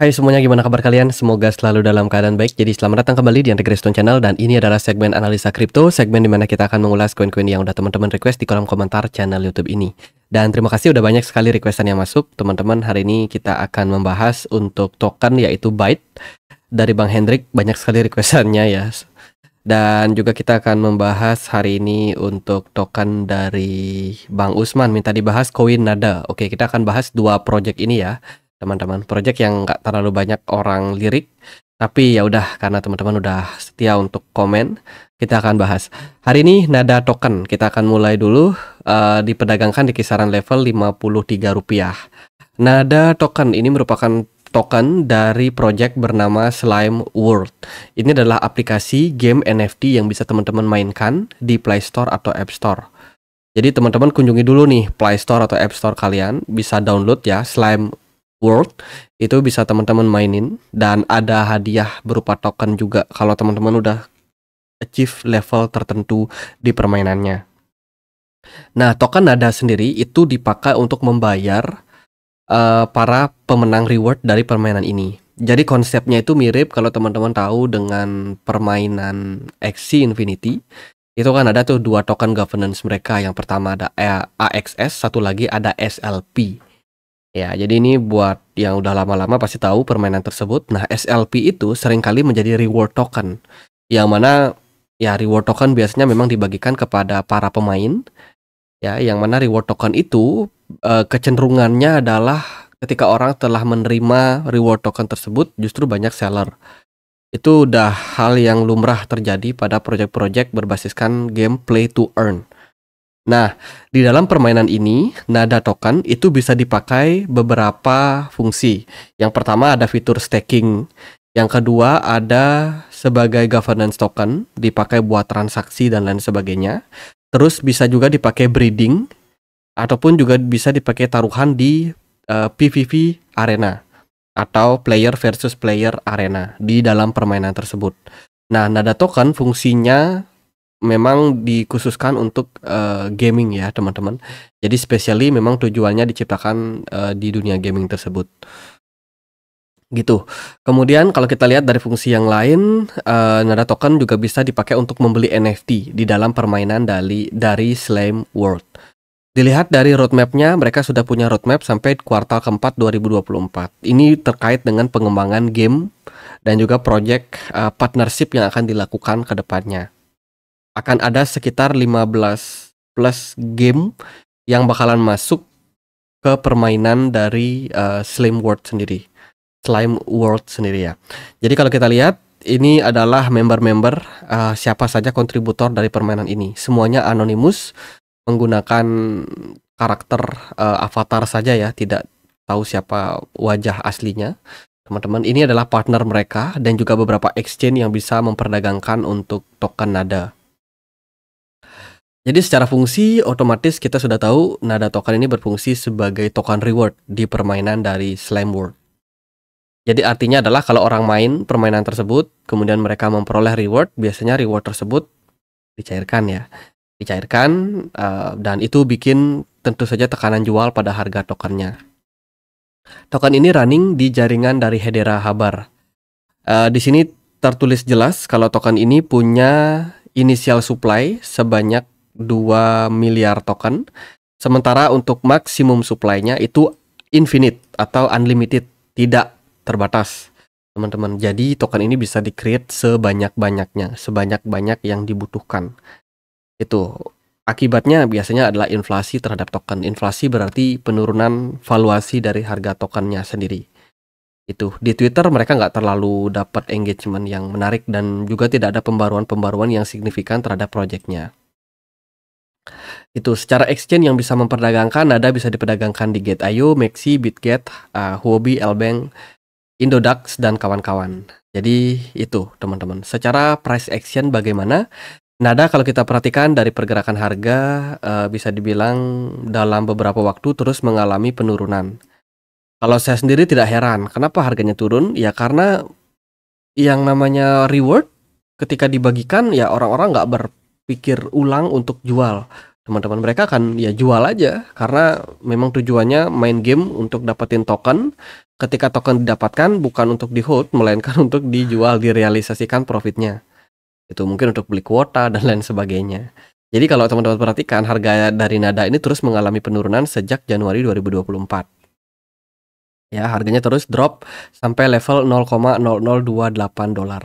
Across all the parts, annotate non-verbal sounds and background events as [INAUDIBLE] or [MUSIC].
Hai semuanya, gimana kabar kalian? Semoga selalu dalam keadaan baik. Jadi selamat datang kembali di Stone Channel dan ini adalah segmen analisa kripto, segmen dimana kita akan mengulas koin-koin yang udah teman-teman request di kolom komentar channel YouTube ini. Dan terima kasih udah banyak sekali requestan yang masuk. Teman-teman, hari ini kita akan membahas untuk token yaitu Byte dari Bang Hendrik. Banyak sekali requestannya ya. Dan juga kita akan membahas hari ini untuk token dari Bang Usman minta dibahas koin Nada. Oke, kita akan bahas dua project ini ya teman-teman project yang nggak terlalu banyak orang lirik tapi ya udah karena teman-teman udah setia untuk komen, kita akan bahas. Hari ini nada token kita akan mulai dulu uh, eh, diperdagangkan di kisaran level 53 rupiah Nada token ini merupakan token dari project bernama Slime World. Ini adalah aplikasi game NFT yang bisa teman-teman mainkan di Play Store atau App Store. Jadi teman-teman kunjungi dulu nih Play Store atau App Store kalian, bisa download ya Slime World itu bisa teman-teman mainin dan ada hadiah berupa token juga kalau teman-teman udah achieve level tertentu di permainannya. Nah, token ada sendiri itu dipakai untuk membayar uh, para pemenang reward dari permainan ini. Jadi konsepnya itu mirip kalau teman-teman tahu dengan permainan Axie Infinity. Itu kan ada tuh dua token governance mereka. Yang pertama ada AXS, satu lagi ada SLP. Ya, jadi ini buat yang udah lama-lama pasti tahu permainan tersebut. Nah, SLP itu seringkali menjadi reward token. Yang mana ya reward token biasanya memang dibagikan kepada para pemain. Ya, yang mana reward token itu e, kecenderungannya adalah ketika orang telah menerima reward token tersebut justru banyak seller. Itu udah hal yang lumrah terjadi pada project-project berbasiskan gameplay to earn Nah, di dalam permainan ini, nada token itu bisa dipakai beberapa fungsi. Yang pertama ada fitur staking. Yang kedua ada sebagai governance token, dipakai buat transaksi dan lain sebagainya. Terus bisa juga dipakai breeding, ataupun juga bisa dipakai taruhan di uh, eh, PVP arena atau player versus player arena di dalam permainan tersebut. Nah, nada token fungsinya memang dikhususkan untuk uh, gaming ya teman-teman. Jadi specially memang tujuannya diciptakan uh, di dunia gaming tersebut. Gitu. Kemudian kalau kita lihat dari fungsi yang lain, uh, nada token juga bisa dipakai untuk membeli NFT di dalam permainan dari dari Slime World. Dilihat dari roadmapnya, mereka sudah punya roadmap sampai kuartal keempat 2024. Ini terkait dengan pengembangan game dan juga project uh, partnership yang akan dilakukan ke depannya akan ada sekitar 15 plus game yang bakalan masuk ke permainan dari uh, eh, Slime World sendiri. Slime World sendiri ya. Jadi kalau kita lihat ini adalah member-member uh, siapa saja kontributor dari permainan ini. Semuanya anonimus menggunakan karakter uh, avatar saja ya, tidak tahu siapa wajah aslinya. Teman-teman, ini adalah partner mereka dan juga beberapa exchange yang bisa memperdagangkan untuk token nada. Jadi secara fungsi otomatis kita sudah tahu nada token ini berfungsi sebagai token reward di permainan dari Slime World. Jadi artinya adalah kalau orang main permainan tersebut, kemudian mereka memperoleh reward, biasanya reward tersebut dicairkan ya. Dicairkan eh, dan itu bikin tentu saja tekanan jual pada harga tokennya. Token ini running di jaringan dari Hedera Habar. Eh, di sini tertulis jelas kalau token ini punya inisial supply sebanyak 2 miliar token. Sementara untuk maksimum supply-nya itu infinite atau unlimited, tidak terbatas. Teman-teman, jadi token ini bisa di-create sebanyak-banyaknya, sebanyak-banyak yang dibutuhkan. Itu akibatnya biasanya adalah inflasi terhadap token. Inflasi berarti penurunan valuasi dari harga tokennya sendiri. Itu di Twitter mereka nggak terlalu dapat engagement yang menarik dan juga tidak ada pembaruan-pembaruan yang signifikan terhadap proyeknya. Itu secara exchange yang bisa memperdagangkan nada bisa diperdagangkan di Gate.io, Maxi, Bitget, uh, Huobi, Elbank, Indodax dan kawan-kawan. Hmm. Jadi itu teman-teman. Secara price action bagaimana? Nada kalau kita perhatikan dari pergerakan harga uh, bisa dibilang dalam beberapa waktu terus mengalami penurunan. Kalau saya sendiri tidak heran kenapa harganya turun ya karena yang namanya reward ketika dibagikan ya orang-orang nggak -orang, ber pikir ulang untuk jual teman-teman mereka kan ya jual aja karena memang tujuannya main game untuk dapetin token ketika token didapatkan bukan untuk di hold melainkan [LAUGHS] untuk dijual direalisasikan profitnya itu mungkin untuk beli kuota dan lain sebagainya jadi kalau teman-teman perhatikan harga dari Nada ini terus mengalami penurunan sejak Januari 2024 ya harganya terus drop sampai level 0,0028 dolar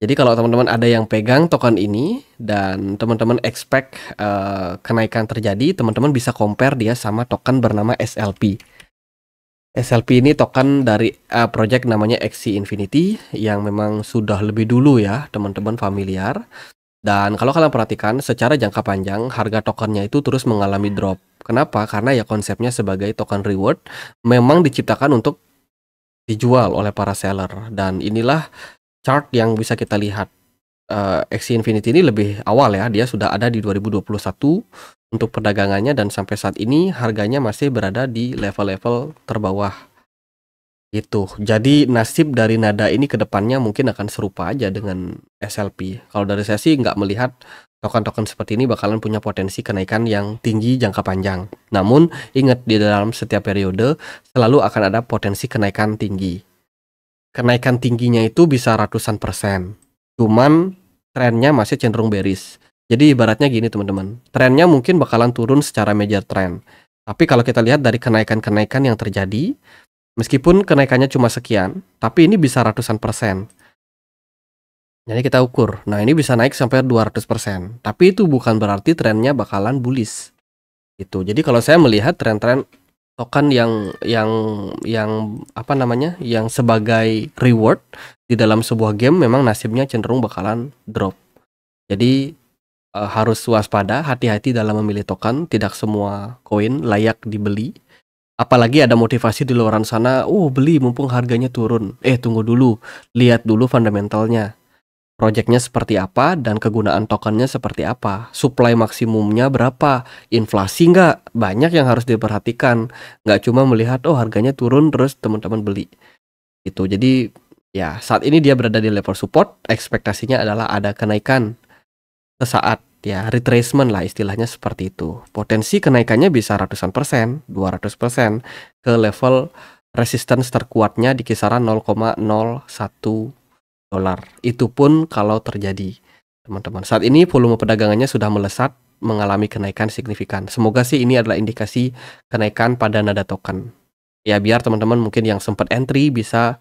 jadi kalau teman-teman ada yang pegang token ini dan teman-teman expect uh, kenaikan terjadi, teman-teman bisa compare dia sama token bernama SLP. SLP ini token dari uh, project namanya XC Infinity yang memang sudah lebih dulu ya teman-teman familiar. Dan kalau kalian perhatikan secara jangka panjang harga tokennya itu terus mengalami drop. Kenapa? Karena ya konsepnya sebagai token reward memang diciptakan untuk dijual oleh para seller dan inilah chart yang bisa kita lihat uh, eh, XC Infinity ini lebih awal ya, dia sudah ada di 2021 untuk perdagangannya dan sampai saat ini harganya masih berada di level-level terbawah. Itu. Jadi nasib dari Nada ini kedepannya mungkin akan serupa aja dengan SLP. Kalau dari saya sih nggak melihat token-token seperti ini bakalan punya potensi kenaikan yang tinggi jangka panjang. Namun ingat di dalam setiap periode selalu akan ada potensi kenaikan tinggi kenaikan tingginya itu bisa ratusan persen. Cuman trennya masih cenderung bearish. Jadi ibaratnya gini teman-teman, trennya mungkin bakalan turun secara major trend. Tapi kalau kita lihat dari kenaikan-kenaikan yang terjadi, meskipun kenaikannya cuma sekian, tapi ini bisa ratusan persen. Jadi kita ukur, nah ini bisa naik sampai 200 persen. Tapi itu bukan berarti trennya bakalan bullish. Itu. Jadi kalau saya melihat tren-tren token yang yang yang apa namanya yang sebagai reward di dalam sebuah game memang nasibnya cenderung bakalan drop jadi e, harus waspada hati-hati dalam memilih token tidak semua koin layak dibeli apalagi ada motivasi di luaran sana uh beli mumpung harganya turun eh tunggu dulu lihat dulu fundamentalnya Proyeknya seperti apa dan kegunaan tokennya seperti apa, supply maksimumnya berapa, inflasi nggak, banyak yang harus diperhatikan. Nggak cuma melihat oh harganya turun terus teman-teman beli. Itu jadi ya saat ini dia berada di level support, ekspektasinya adalah ada kenaikan sesaat ya retracement lah istilahnya seperti itu. Potensi kenaikannya bisa ratusan persen, 200 persen ke level resistance terkuatnya di kisaran 0,01 dolar. Itu pun kalau terjadi, teman-teman. Saat ini volume perdagangannya sudah melesat mengalami kenaikan signifikan. Semoga sih ini adalah indikasi kenaikan pada nada token. Ya biar teman-teman mungkin yang sempat entry bisa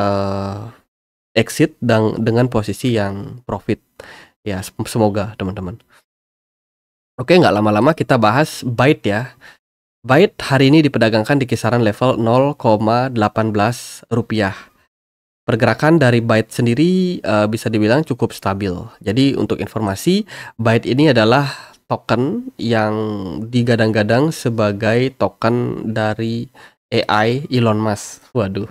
uh, exit dan dengan posisi yang profit. Ya semoga teman-teman. Oke nggak lama-lama kita bahas Byte ya. Byte hari ini diperdagangkan di kisaran level 0,18 rupiah Pergerakan dari byte sendiri uh, bisa dibilang cukup stabil. Jadi untuk informasi, byte ini adalah token yang digadang-gadang sebagai token dari AI Elon Musk. Waduh.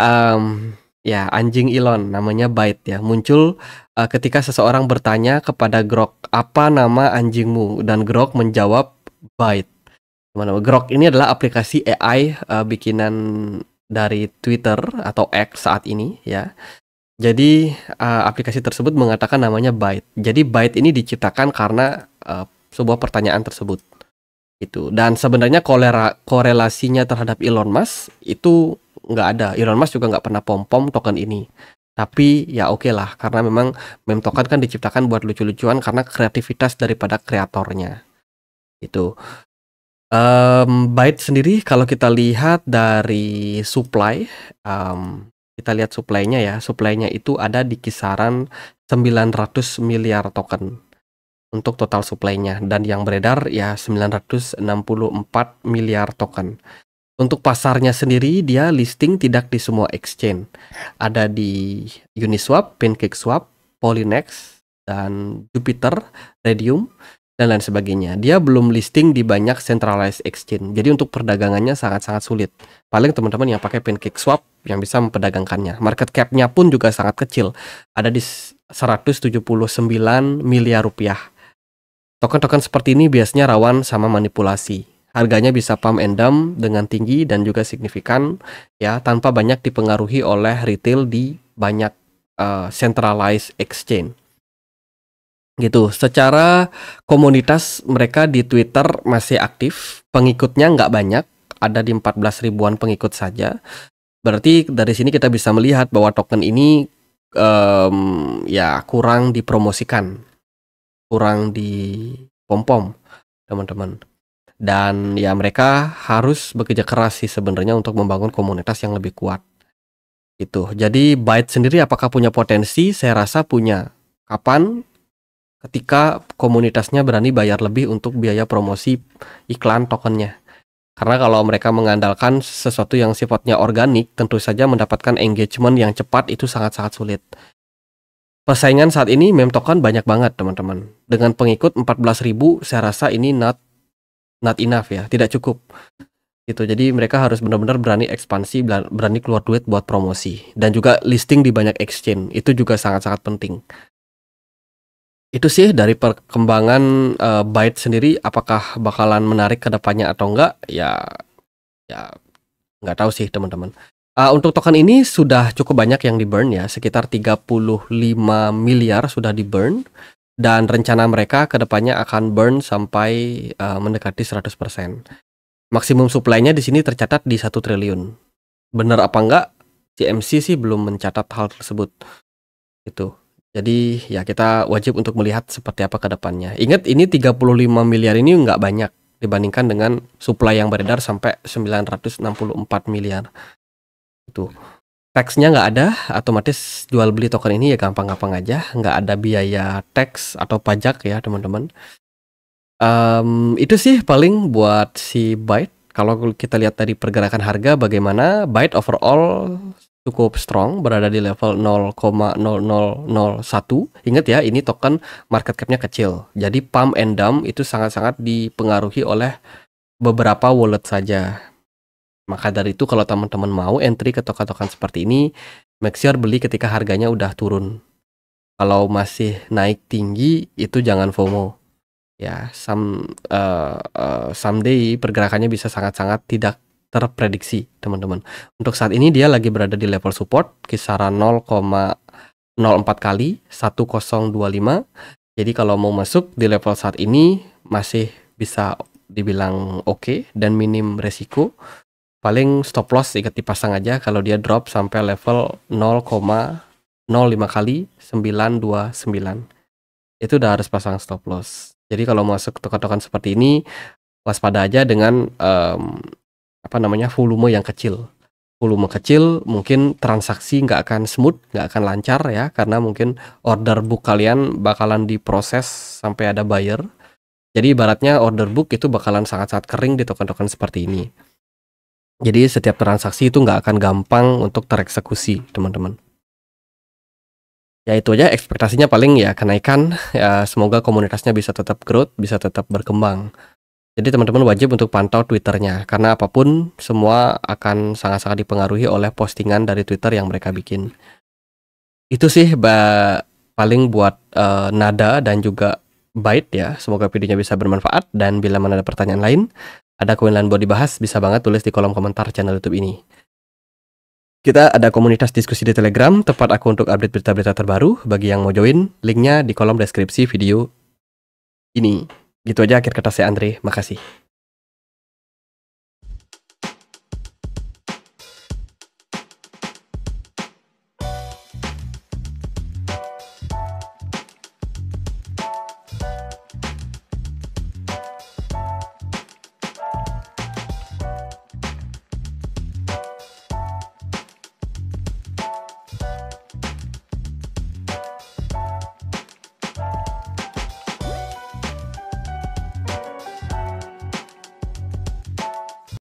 Um, ya anjing Elon namanya Byte ya muncul uh, ketika seseorang bertanya kepada Grok apa nama anjingmu dan Grok menjawab Byte. Gimana? Grok ini adalah aplikasi AI uh, eh, bikinan dari Twitter atau X saat ini ya. Jadi uh, aplikasi tersebut mengatakan namanya Byte. Jadi Byte ini diciptakan karena uh, sebuah pertanyaan tersebut. Itu. Dan sebenarnya kolera, korelasinya terhadap Elon Musk itu nggak ada. Elon Musk juga nggak pernah pom-pom token ini. Tapi ya oke okay lah karena memang meme token kan diciptakan buat lucu-lucuan karena kreativitas daripada kreatornya. Itu. Um, Byte sendiri kalau kita lihat dari supply, um, kita lihat supply-nya ya, supply-nya itu ada di kisaran 900 miliar token untuk total supply-nya dan yang beredar ya 964 miliar token. Untuk pasarnya sendiri dia listing tidak di semua exchange. Ada di Uniswap, PancakeSwap, Polynex, dan Jupiter, Radium dan lain sebagainya. Dia belum listing di banyak centralized exchange. Jadi untuk perdagangannya sangat-sangat sulit. Paling teman-teman yang pakai pancake swap yang bisa memperdagangkannya. Market cap-nya pun juga sangat kecil. Ada di 179 miliar rupiah. Token-token seperti ini biasanya rawan sama manipulasi. Harganya bisa pump and dump dengan tinggi dan juga signifikan ya tanpa banyak dipengaruhi oleh retail di banyak uh, centralized exchange gitu. Secara komunitas mereka di Twitter masih aktif, pengikutnya nggak banyak, ada di 14 ribuan pengikut saja. Berarti dari sini kita bisa melihat bahwa token ini um, ya kurang dipromosikan, kurang di pom-pom, teman-teman. Dan ya mereka harus bekerja keras sih sebenarnya untuk membangun komunitas yang lebih kuat. Itu. Jadi Byte sendiri apakah punya potensi? Saya rasa punya. Kapan? ketika komunitasnya berani bayar lebih untuk biaya promosi iklan tokennya. Karena kalau mereka mengandalkan sesuatu yang sifatnya organik, tentu saja mendapatkan engagement yang cepat itu sangat-sangat sulit. Persaingan saat ini meme token banyak banget, teman-teman. Dengan pengikut 14.000, saya rasa ini not not enough ya, tidak cukup. Gitu. Jadi mereka harus benar-benar berani ekspansi, berani keluar duit buat promosi dan juga listing di banyak exchange. Itu juga sangat-sangat penting itu sih dari perkembangan uh, Byte sendiri apakah bakalan menarik ke depannya atau enggak ya ya nggak tahu sih teman-teman. Uh, untuk token ini sudah cukup banyak yang di burn ya, sekitar 35 miliar sudah di burn dan rencana mereka ke depannya akan burn sampai uh, mendekati 100%. Maksimum supply-nya di sini tercatat di satu triliun. Bener apa enggak? CMC sih belum mencatat hal tersebut. Itu. Jadi ya kita wajib untuk melihat seperti apa ke depannya. Ingat ini 35 miliar ini nggak banyak dibandingkan dengan supply yang beredar sampai 964 miliar. Itu. Teksnya nggak ada, otomatis jual beli token ini ya gampang-gampang aja, nggak ada biaya teks atau pajak ya teman-teman. Um, itu sih paling buat si Byte. Kalau kita lihat dari pergerakan harga bagaimana, Byte overall cukup strong berada di level 0,0001 ingat ya ini token market capnya kecil jadi pump and dump itu sangat-sangat dipengaruhi oleh beberapa wallet saja maka dari itu kalau teman-teman mau entry ke token-token seperti ini make sure beli ketika harganya udah turun kalau masih naik tinggi itu jangan FOMO ya some uh, uh, someday pergerakannya bisa sangat-sangat tidak terprediksi teman-teman. Untuk saat ini dia lagi berada di level support kisaran 0,04 kali 1025. Jadi kalau mau masuk di level saat ini masih bisa dibilang oke okay dan minim resiko. Paling stop loss ikat pasang aja kalau dia drop sampai level 0,05 kali 929. Itu udah harus pasang stop loss. Jadi kalau masuk token-token seperti ini waspada aja dengan um, apa namanya volume yang kecil volume kecil mungkin transaksi nggak akan smooth nggak akan lancar ya karena mungkin order book kalian bakalan diproses sampai ada buyer jadi ibaratnya order book itu bakalan sangat-sangat kering di token-token seperti ini jadi setiap transaksi itu nggak akan gampang untuk tereksekusi teman-teman ya itu aja ekspektasinya paling ya kenaikan ya semoga komunitasnya bisa tetap growth bisa tetap berkembang jadi teman-teman wajib untuk pantau Twitternya karena apapun semua akan sangat-sangat dipengaruhi oleh postingan dari Twitter yang mereka bikin. Itu sih paling buat uh, nada dan juga bait ya. Semoga videonya bisa bermanfaat dan bila mana ada pertanyaan lain, ada koin lain buat dibahas, bisa banget tulis di kolom komentar channel YouTube ini. Kita ada komunitas diskusi di Telegram, tempat aku untuk update berita-berita terbaru. Bagi yang mau join, linknya di kolom deskripsi video ini. Gitu aja akhir kata saya Andre. Makasih.